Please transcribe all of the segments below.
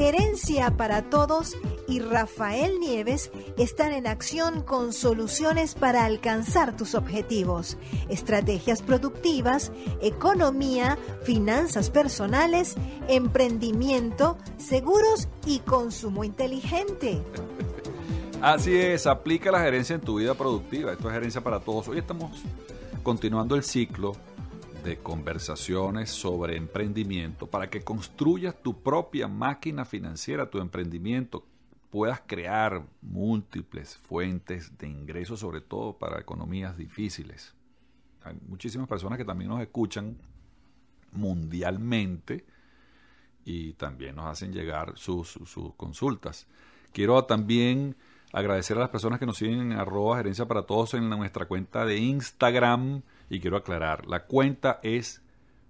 Gerencia para Todos y Rafael Nieves están en acción con soluciones para alcanzar tus objetivos, estrategias productivas, economía, finanzas personales, emprendimiento, seguros y consumo inteligente. Así es, aplica la gerencia en tu vida productiva. Esto es gerencia para todos. Hoy estamos continuando el ciclo de conversaciones sobre emprendimiento para que construyas tu propia máquina financiera, tu emprendimiento, puedas crear múltiples fuentes de ingresos, sobre todo para economías difíciles. Hay muchísimas personas que también nos escuchan mundialmente y también nos hacen llegar sus, consultas. Quiero también agradecer a las personas que nos siguen en arroba gerencia para todos en nuestra cuenta de Instagram y quiero aclarar, la cuenta es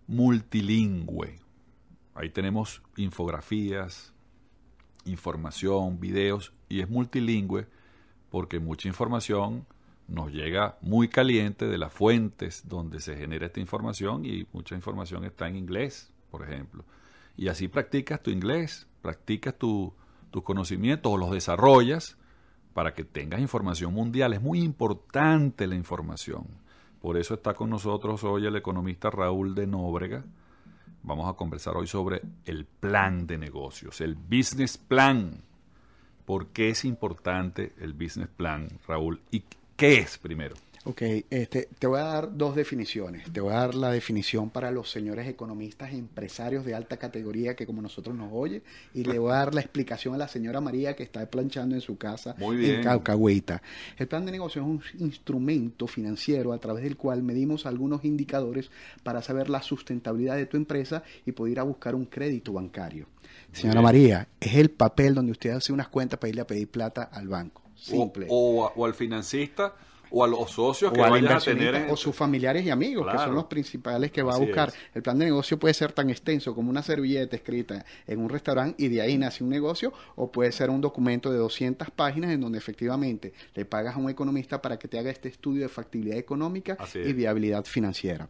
multilingüe. Ahí tenemos infografías, información, videos, y es multilingüe porque mucha información nos llega muy caliente de las fuentes donde se genera esta información y mucha información está en inglés, por ejemplo. Y así practicas tu inglés, practicas tus conocimientos o los desarrollas para que tengas información mundial. Es muy importante la información. Por eso está con nosotros hoy el economista Raúl de Nóbrega. Vamos a conversar hoy sobre el plan de negocios, el business plan. ¿Por qué es importante el business plan, Raúl? ¿Y qué es primero? Ok, este, te voy a dar dos definiciones. Te voy a dar la definición para los señores economistas, empresarios de alta categoría que como nosotros nos oye, y le voy a dar la explicación a la señora María que está planchando en su casa en Caucahuita. El plan de negocio es un instrumento financiero a través del cual medimos algunos indicadores para saber la sustentabilidad de tu empresa y poder ir a buscar un crédito bancario. señora María, es el papel donde usted hace unas cuentas para irle a pedir plata al banco. Simple. o, o al financista o a los socios que vayan a tener. O sus familiares y amigos, que son los principales que va a buscar. El plan de negocio puede ser tan extenso como una servilleta escrita en un restaurante y de ahí nace un negocio, o puede ser un documento de 200 páginas en donde efectivamente le pagas a un economista para que te haga este estudio de factibilidad económica y viabilidad financiera.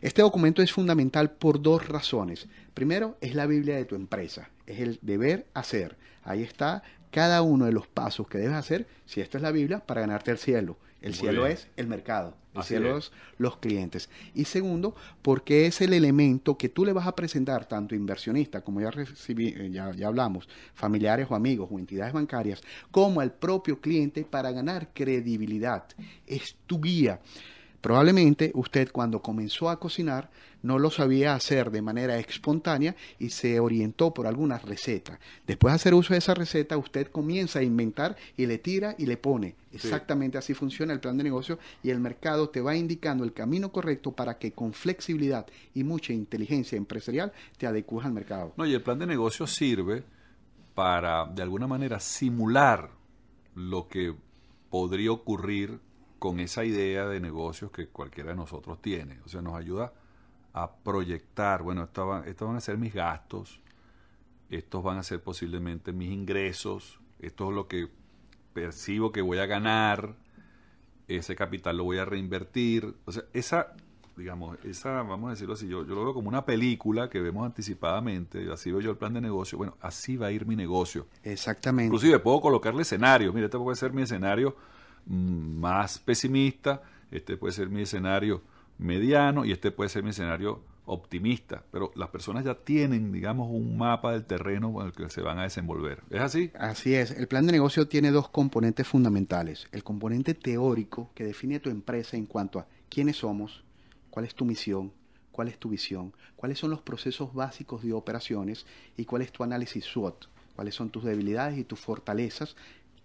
Este documento es fundamental por dos razones. Primero, es la Biblia de tu empresa, es el deber hacer. Ahí está cada uno de los pasos que debes hacer, si esta es la Biblia, para ganarte el cielo. El cielo es el mercado, el cielo es. los clientes. Y segundo, porque es el elemento que tú le vas a presentar tanto inversionista, como ya, eh, ya, ya hablamos, familiares o amigos o entidades bancarias, como al propio cliente para ganar credibilidad. Es tu guía. Probablemente usted cuando comenzó a cocinar no lo sabía hacer de manera espontánea y se orientó por alguna receta. Después de hacer uso de esa receta, usted comienza a inventar y le tira y le pone. Exactamente así funciona el plan de negocio y el mercado te va indicando el camino correcto para que con flexibilidad y mucha inteligencia empresarial te adecues al mercado. No, y el plan de negocio sirve para, de alguna manera, simular lo que podría ocurrir con esa idea de negocios que cualquiera de nosotros tiene. O sea, nos ayuda a proyectar, bueno, estos van a ser mis gastos, estos van a ser posiblemente mis ingresos, esto es lo que percibo que voy a ganar, ese capital lo voy a reinvertir. O sea, esa, digamos, esa, vamos a decirlo así, yo, lo veo como una película que vemos anticipadamente, así veo yo el plan de negocio, bueno, así va a ir mi negocio. Exactamente. Inclusive puedo colocarle escenarios, mire, este puede ser mi escenario más pesimista, este puede ser mi escenario mediano y este puede ser mi escenario optimista, pero las personas ya tienen, digamos, un mapa del terreno con el que se van a desenvolver. ¿Es así? Así es. El plan de negocio tiene dos componentes fundamentales. El componente teórico que define tu empresa en cuanto a quiénes somos, cuál es tu misión, cuál es tu visión, cuáles son los procesos básicos de operaciones y cuál es tu análisis SWOT, cuáles son tus debilidades y tus fortalezas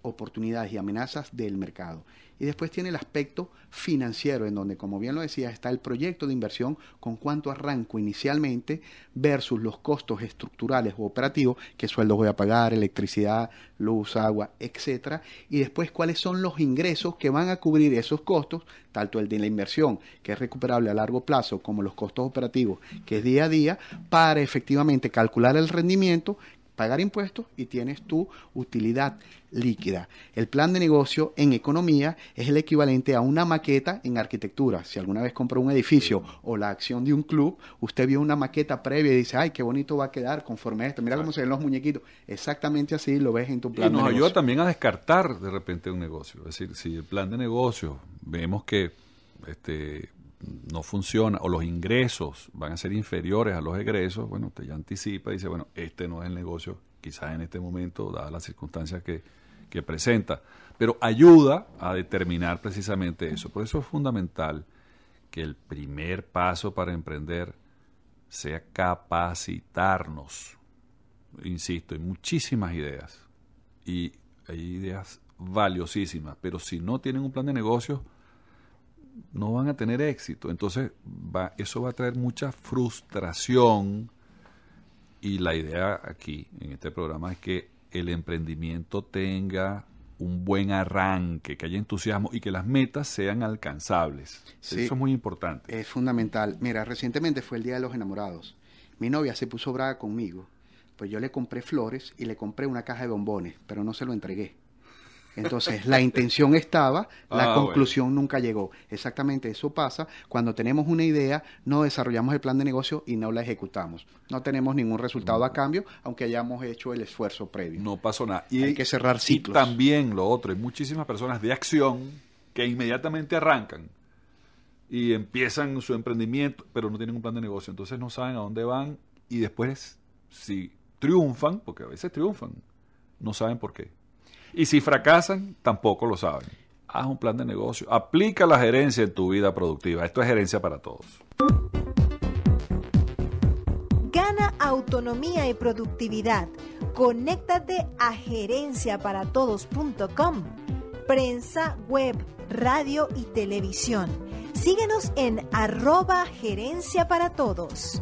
oportunidades y amenazas del mercado. Y después tiene el aspecto financiero, en donde, como bien lo decía, está el proyecto de inversión con cuánto arranco inicialmente versus los costos estructurales o operativos, qué sueldos voy a pagar, electricidad, luz, agua, etcétera. Y después cuáles son los ingresos que van a cubrir esos costos, tanto el de la inversión, que es recuperable a largo plazo, como los costos operativos, que es día a día, para efectivamente calcular el rendimiento pagar impuestos y tienes tu utilidad líquida. El plan de negocio en economía es el equivalente a una maqueta en arquitectura. Si alguna vez compró un edificio o la acción de un club, usted vio una maqueta previa y dice, ay, qué bonito va a quedar conforme a esto. Mira cómo se ven los muñequitos. Exactamente así lo ves en tu plan de negocio. Y nos ayuda también a descartar de repente un negocio. Es decir, si el plan de negocio vemos que este, no funciona o los ingresos van a ser inferiores a los egresos, bueno, usted ya anticipa y dice, bueno, este no es el negocio, quizás en este momento, dadas las circunstancias que, que presenta, pero ayuda a determinar precisamente eso. Por eso es fundamental que el primer paso para emprender sea capacitarnos. Insisto, hay muchísimas ideas y hay ideas valiosísimas, pero si no tienen un plan de negocio, no van a tener éxito. Entonces, va, eso va a traer mucha frustración. Y la idea aquí, en este programa, es que el emprendimiento tenga un buen arranque, que haya entusiasmo y que las metas sean alcanzables. Eso es muy importante. Es fundamental. Mira, recientemente fue el Día de los Enamorados. Mi novia se puso braga conmigo, pues yo le compré flores y le compré una caja de bombones, pero no se lo entregué. Entonces, la intención estaba, la ah, conclusión nunca llegó. Exactamente eso pasa cuando tenemos una idea, no desarrollamos el plan de negocio y no la ejecutamos. No tenemos ningún resultado a cambio, aunque hayamos hecho el esfuerzo previo. No pasó nada. Y hay que cerrar ciclos. Y también lo otro, hay muchísimas personas de acción que inmediatamente arrancan y empiezan su emprendimiento, pero no tienen un plan de negocio, entonces no saben a dónde van y después si triunfan, porque a veces triunfan, no saben por qué. Y si fracasan, tampoco lo saben. Haz un plan de negocio. Aplica la gerencia en tu vida productiva. Esto es gerencia para todos. Gana autonomía y productividad. Conéctate a gerenciaparatodos.com. Prensa, web, radio y televisión. Síguenos en arroba gerencia para todos.